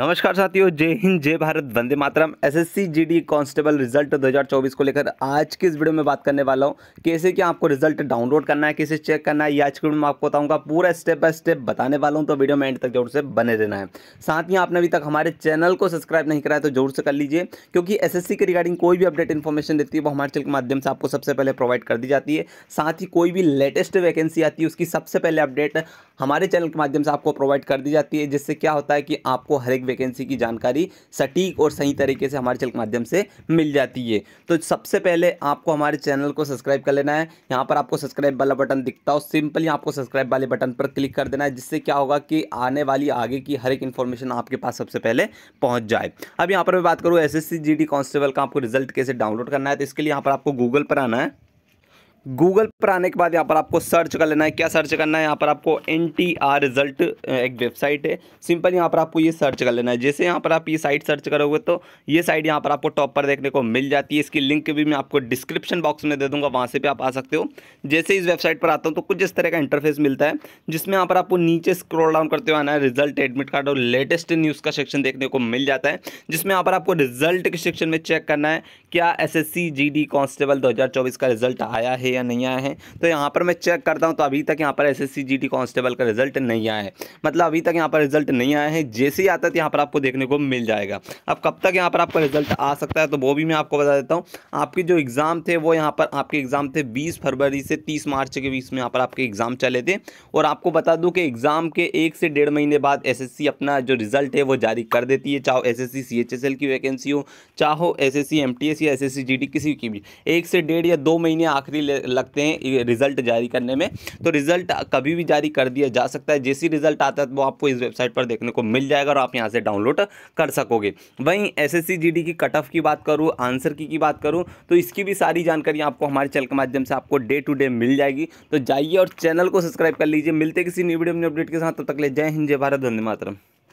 नमस्कार साथियों जय हिंद जय भारत वंदे मातरम एसएससी जीडी कांस्टेबल रिजल्ट 2024 को लेकर आज की इस वीडियो में बात करने वाला हूं कैसे क्या आपको रिजल्ट डाउनलोड करना है कैसे चेक करना है ये आज की वीडियो में आपको बताऊंगा पूरा स्टेप बाय स्टेप बताने वाला हूं तो वीडियो में एंड तक जरूर से बने रहना है साथ ही आपने अभी तक हमारे चैनल को सब्सक्राइब नहीं कराया तो जरूर से कर लीजिए क्योंकि एस के रिगार्डिंग कोई भी अपडेट इन्फॉर्मेशन देती है वो हमारे चैनल के माध्यम से आपको सबसे पहले प्रोवाइड कर दी जाती है साथ ही कोई भी लेटेस्ट वैकेंसी आती है उसकी सबसे पहले अपडेट हमारे चैनल के माध्यम से आपको प्रोवाइड कर दी जाती है जिससे क्या होता है कि आपको हर एक वैकेंसी की जानकारी सटीक और सही तरीके से हमारे चैनल के माध्यम से मिल जाती है तो सबसे पहले आपको हमारे चैनल को सब्सक्राइब कर लेना है यहाँ पर आपको सब्सक्राइब वाला बटन दिखता हो सिंपली आपको सब्सक्राइब वाले बटन पर क्लिक कर देना है जिससे क्या होगा कि आने वाली आगे की हर एक इन्फॉर्मेशन आपके पास सबसे पहले पहुँच जाए अब यहाँ पर मैं बात करूँ एस एस का आपको रिजल्ट कैसे डाउनलोड करना है तो इसके लिए यहाँ पर आपको गूगल पर आना है गूगल पर आने के बाद यहाँ पर आपको सर्च कर लेना है क्या सर्च करना है यहाँ पर आपको एन टी आर रिजल्ट एक वेबसाइट है सिंपल यहाँ पर आपको ये सर्च कर लेना है जैसे यहाँ पर आप ये साइट सर्च करोगे तो ये साइट यहाँ पर आपको टॉप पर देखने को मिल जाती है इसकी लिंक भी मैं आपको डिस्क्रिप्शन बॉक्स में दे दूँगा वहाँ से भी आप आ सकते हो जैसे इस वेबसाइट पर आता हूँ तो कुछ इस तरह का इंटरफेस मिलता है जिसमें यहाँ पर आपको नीचे स्क्रोल डाउन करते हुए आना है रिजल्ट एडमिट कार्ड और लेटेस्ट न्यूज़ का सेक्शन देखने को मिल जाता है जिसमें यहाँ पर आपको रिजल्ट के सेक्शन में चेक करना है क्या S S C G D constable दो का रिजल्ट आया है या नहीं आया है तो यहाँ पर मैं चेक करता हूँ तो अभी तक यहाँ पर एस एस कांस्टेबल का रिजल्ट नहीं आया है मतलब अभी तक यहाँ पर रिजल्ट नहीं आया है जैसे ही आता है तो यहाँ पर आपको देखने को मिल जाएगा अब कब तक यहाँ पर आपका रिजल्ट आ सकता है तो वो भी मैं आपको बता देता हूँ आपके जो एग्ज़ाम थे वो यहाँ पर आपके एग्ज़ाम थे बीस फरवरी से तीस मार्च के बीच में यहाँ पर आपके एग्ज़ाम चले थे और आपको बता दूँ कि एग्ज़ाम के एक से डेढ़ महीने बाद एस अपना जो रिज़ल्ट है वो जारी कर देती है चाहे एस एस की वैकेंसी हो चाहे चाहो एस एमटीएस या एस एस किसी की भी एक से डेढ़ या दो महीने आखिरी ले लगते हैं रिज़ल्ट जारी करने में तो रिज़ल्ट कभी भी जारी कर दिया जा सकता है जैसी रिज़ल्ट आता है तो वो आपको इस वेबसाइट पर देखने को मिल जाएगा और आप यहाँ से डाउनलोड कर सकोगे वहीं एस एस की कट ऑफ की बात करूँ आंसर की की बात करूँ तो इसकी भी सारी जानकारी आपको हमारे चैनल के माध्यम से आपको डे टू डे मिल जाएगी तो जाइए और चैनल को सब्सक्राइब कर लीजिए मिलते किसी न्यू वीडियो में अपडेट के साथ तब तक ले जय हिंद जय भारत वंदे मातरम